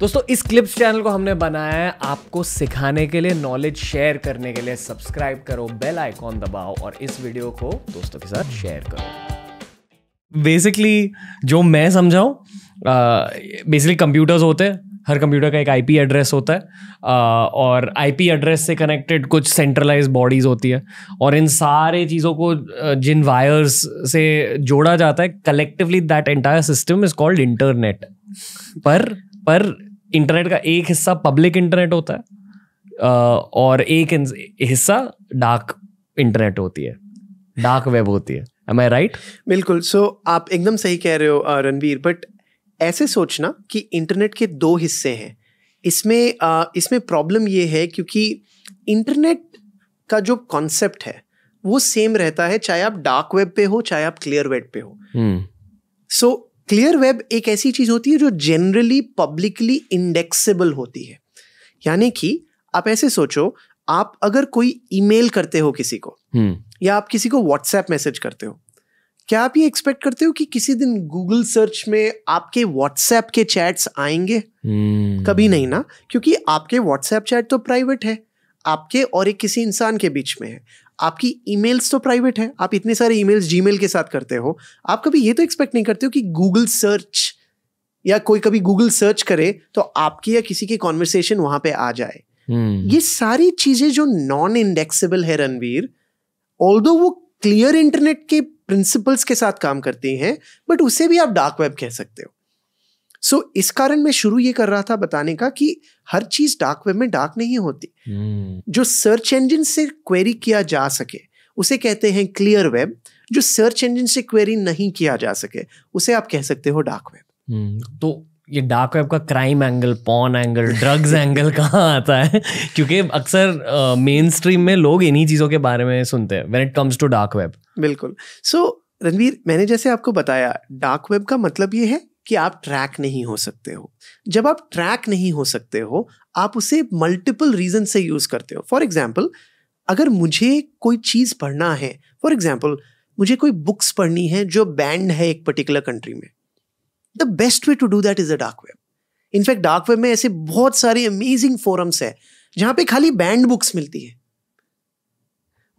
दोस्तों इस clips channel को हमने बनाया है आपको सिखाने के लिए नॉलेज शेयर करने के लिए सब्सक्राइब करो बेल आइकॉन दबाओ और इस वीडियो को दोस्तों के साथ शेयर करो बेसिकली जो मैं समझाऊँ बेसिकली कंप्यूटर्स होते हैं हर कंप्यूटर का एक आईपी एड्रेस होता है आ, और आईपी एड्रेस से कनेक्टेड कुछ सेंट्रलाइज बॉडीज होती है और इन सारे चीज़ों को जिन वायर्स से जोड़ा जाता है collectively that entire system is called internet पर पर इंटरनेट का एक हिस्सा पब्लिक इंटरनेट होता है और एक हिस्सा डार्क इंटरनेट होती है डार्क वेब होती है एम आई राइट बिल्कुल सो so, आप एकदम सही कह रहे हो रणवीर बट ऐसे सोचना कि इंटरनेट के दो हिस्से हैं इसमें इसमें प्रॉब्लम ये है क्योंकि इंटरनेट का जो कॉन्सेप्ट है वो सेम रहता है चाहे आप डार्क वेब पे हो चाहे आप क्लियर वेब पे हो so hmm. hmm. so, clear web एक ऐसी चीज होती है जो जनरली पब्लिकली इंडेक्सेबल होती है यानी कि आप ऐसे सोचो आप अगर कोई ईमेल करते हो किसी को hmm. या आप किसी को व्हाट्सएप मैसेज करते हो क्या आप ये एक्सपेक्ट करते हो कि किसी दिन गूगल सर्च में आपके व्हाट्सएप के चैट्स आएंगे hmm. कभी नहीं ना क्योंकि आपके व्हाट्सएप चैट तो प्राइवेट है आपके और एक किसी इंसान के बीच में है आपकी ईमेल्स तो प्राइवेट है आप इतने सारे ईमेल्स जीमेल के साथ करते हो आप कभी ये तो एक्सपेक्ट नहीं करते हो कि गूगल सर्च या कोई कभी गूगल सर्च करे तो आपकी या किसी की कॉन्वर्सेशन वहां पे आ जाए hmm. ये सारी चीजें जो नॉन इंडेक्सेबल है रणवीर ऑल वो क्लियर इंटरनेट के प्रिंसिपल्स के साथ काम करती हैं बट उसे भी आप डार्क वेब कह सकते हो सो so, इस कारण मैं शुरू ये कर रहा था बताने का कि हर चीज डार्क वेब में डार्क नहीं होती hmm. जो सर्च इंजन से क्वेरी किया जा सके उसे कहते हैं क्लियर वेब जो सर्च इंजन से क्वेरी नहीं किया जा सके उसे आप कह सकते हो डार्क वेब hmm. तो ये डार्क वेब का crime angle porn angle drugs angle कहाँ आता है क्योंकि अक्सर मेन uh, स्ट्रीम में लोग इन्हीं चीज़ों के बारे में सुनते हैं when it comes to dark web बिल्कुल सो so, रणवीर मैंने जैसे आपको बताया डार्क वेब का मतलब ये है कि आप ट्रैक नहीं हो सकते हो जब आप ट्रैक नहीं हो सकते हो आप उसे मल्टीपल रीजन से यूज करते हो फॉर एग्जाम्पल अगर मुझे कोई चीज़ पढ़ना है फॉर एग्जाम्पल मुझे कोई बुक्स पढ़नी है जो बैंड है एक पर्टिकुलर कंट्री में the best way to do that is a dark web in fact dark web में ऐसे बहुत सारे अमेजिंग फोरम्स है जहां पे खाली बैंड बुक्स मिलती है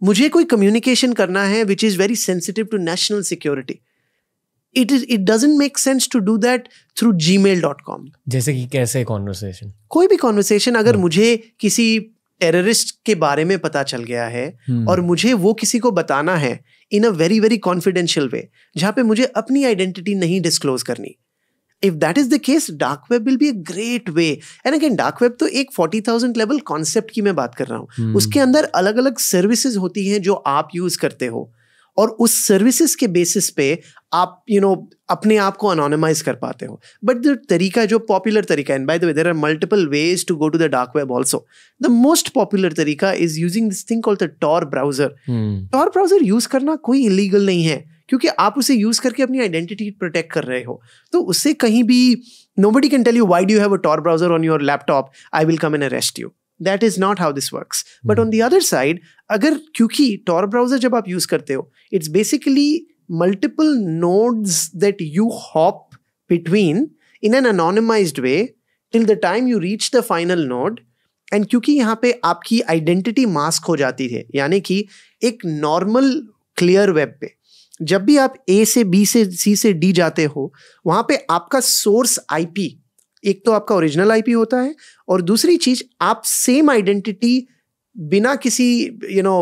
मुझे कोई कम्युनिकेशन करना है which is very sensitive to national security it is it doesn't make sense to do that through Gmail dot com जैसे कि कैसे कॉन्वर्सेशन कोई भी कॉन्वर्सेशन अगर hmm. मुझे किसी टेररिस्ट के बारे में पता चल गया है hmm. और मुझे वो किसी को बताना है in a very very confidential way जहाँ पे मुझे अपनी आइडेंटिटी नहीं डिस्क्लोज करनी if that is the case dark web will be a great way and again dark web तो एक फोर्टी थाउजेंड लेवल कॉन्सेप्ट की मैं बात कर रहा हूँ hmm. उसके अंदर अलग अलग सर्विसेज होती हैं जो आप यूज करते हो और उस सर्विसेज के बेसिस पे आप यू you नो know, अपने आप को अनोनमाइज कर पाते हो बट द तरीका जो पॉपुलर तरीका and by the way there are multiple ways to go to the dark web also the most popular तरीका is using this thing called the Tor browser Tor browser use करना कोई illegal नहीं है क्योंकि आप उसे use करके अपनी आइडेंटिटी प्रोटेक्ट कर रहे हो तो उससे कहीं भी nobody can tell you why do you have a tor browser on your laptop i will come and arrest that is not how this work but on the other side अगर क्योंकि Tor browser जब आप use करते हो it's basically multiple nodes that you hop between in an anonymized way till the time you reach the final node and क्योंकि यहाँ पे आपकी आइडेंटिटी मास्क हो जाती है यानी कि एक नॉर्मल क्लियर वेब पे जब भी आप ए से बी से सी से डी जाते हो वहाँ पे आपका सोर्स आईपी एक तो आपका ओरिजिनल आईपी होता है और दूसरी चीज आप सेम आइडेंटिटी बिना किसी यू नो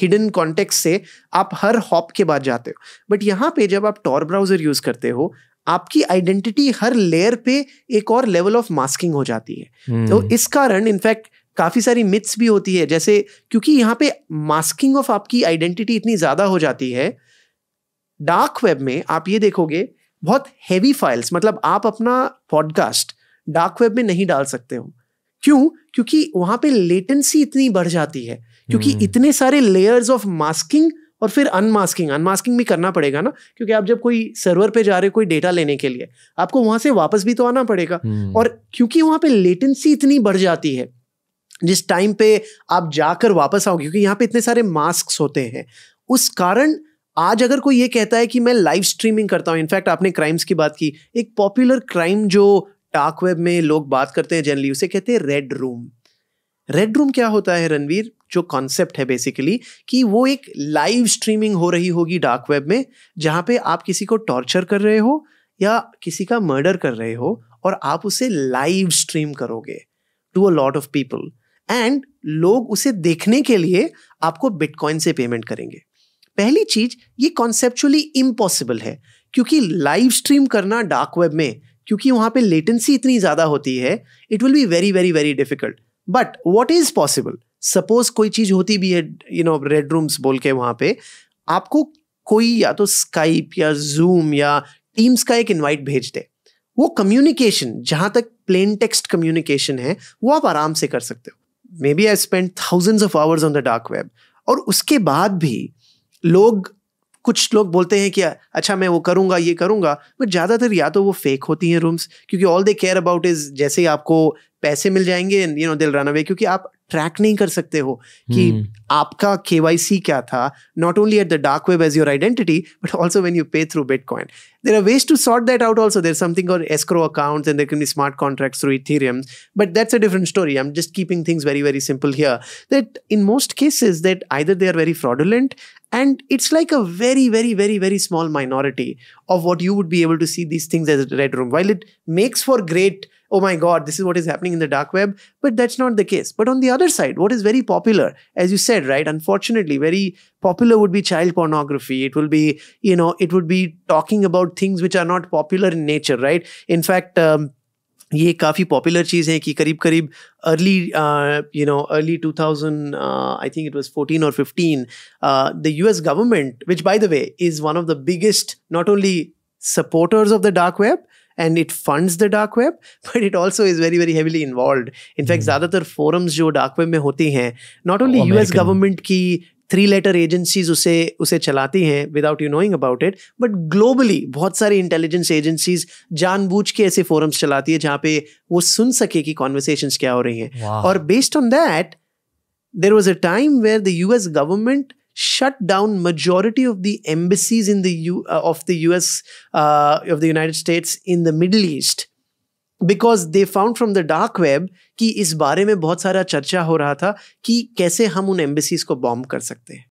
हिडन कॉन्टेक्स्ट से आप हर हॉप के बाद जाते हो बट यहाँ पे जब आप टॉर ब्राउजर यूज करते हो आपकी आइडेंटिटी हर लेयर पे एक और लेवल ऑफ मास्किंग हो जाती है तो hmm. तो इस कारण इनफैक्ट काफ़ी सारी मिथ्स भी होती है जैसे क्योंकि यहाँ पे मास्किंग ऑफ आपकी आइडेंटिटी इतनी ज़्यादा हो जाती है डार्क वेब में आप ये देखोगे बहुत हैवी फाइल्स मतलब आप अपना पॉडकास्ट डार्क वेब में नहीं डाल सकते हो क्यों क्योंकि वहां पे लेटेंसी इतनी बढ़ जाती है क्योंकि hmm. इतने सारे लेयर्स ऑफ मास्किंग और फिर अनमास्किंग अनमास्किंग भी करना पड़ेगा ना क्योंकि आप जब कोई सर्वर पे जा रहे हो कोई डेटा लेने के लिए आपको वहां से वापस भी तो आना पड़ेगा hmm. और क्योंकि वहां पे लेटेंसी इतनी बढ़ जाती है जिस टाइम पे आप जाकर वापस आओगे क्योंकि यहाँ पे इतने सारे मास्क होते हैं उस कारण आज अगर कोई ये कहता है कि मैं लाइव स्ट्रीमिंग करता हूँ इनफैक्ट आपने क्राइम्स की बात की एक पॉपुलर क्राइम जो डार्क वेब में लोग बात करते हैं जनरली उसे कहते हैं रेड रूम रेड रूम क्या होता है रणवीर जो कॉन्सेप्ट है बेसिकली कि वो एक लाइव स्ट्रीमिंग हो रही होगी डार्क वेब में जहाँ पे आप किसी को टॉर्चर कर रहे हो या किसी का मर्डर कर रहे हो और आप उसे लाइव स्ट्रीम करोगे to a lot of people and लोग उसे देखने के लिए आपको बिटकॉइन से पेमेंट करेंगे पहली चीज ये कॉन्सेप्चुअली इम्पॉसिबल है क्योंकि लाइव स्ट्रीम करना डार्क वेब में क्योंकि वहाँ पे लेटेंसी इतनी ज़्यादा होती है it will be very very very difficult but what is possible suppose कोई चीज़ होती भी है यू नो रेड रूम्स बोल के वहाँ पे आपको कोई या तो स्काइप या जूम या टीम्स का एक इनवाइट भेज दे वो कम्युनिकेशन जहाँ तक प्लेन टेक्स्ट कम्युनिकेशन है वो आप आराम से कर सकते हो maybe I spend thousands of hours on the dark web और उसके बाद भी लोग कुछ लोग बोलते हैं कि अच्छा मैं वो करूंगा ये करूंगा बट ज़्यादातर या तो वो फेक होती हैं रूम्स क्योंकि all they care about is जैसे ही आपको पैसे मिल जाएंगे you know they'll run away क्योंकि आप ट्रैक नहीं कर सकते हो कि हम्म। आपका KYC क्या not only at the dark web as your identity, but also when you pay through Bitcoin. There are ways to sort that out also. There's something called escrow accounts and there can be smart contracts through Ethereum, but that's a different story. I'm just keeping things very, very simple here. That in most cases that either they are very fraudulent and it's like a very, very, very, very small minority of what you would be able to see these things as a red room. While it makes for great oh my god this is what is happening in the dark web but that's not the case but on the other side what is very popular as you said said, right? Unfortunately, very popular would be child pornography. It will be, you know, it would be talking about things which are not popular in nature, right? In fact, um, ये काफ़ी popular चीज़ हैं कि करीब करीब early you know early two thousand thousand I think it was fourteen और fifteen the U S government which by the way is one of the biggest not only supporters of the dark web and it funds the dark web but it also is very very heavily involve in fact ज़्यादातर forums जो dark web में होती हैं not only US government की three letter agencies उसे उसे चलाती हैं without you knowing about it but globally बहुत सारी इंटेलिजेंस एजेंसीज जानबूझ के ऐसे फोरम्स चलाती है जहाँ पे वो सुन सके कि कॉन्वर्सेशन क्या हो रही हैं और based on that there was a time where the US government shut down majority of the embassies in the U, uh, of the US uh, of the United States in the Middle East because they found from the dark web कि इस बारे में बहुत सारा चर्चा हो रहा था कि कैसे हम उन एम्बेसीज को बॉम्ब कर सकते हैं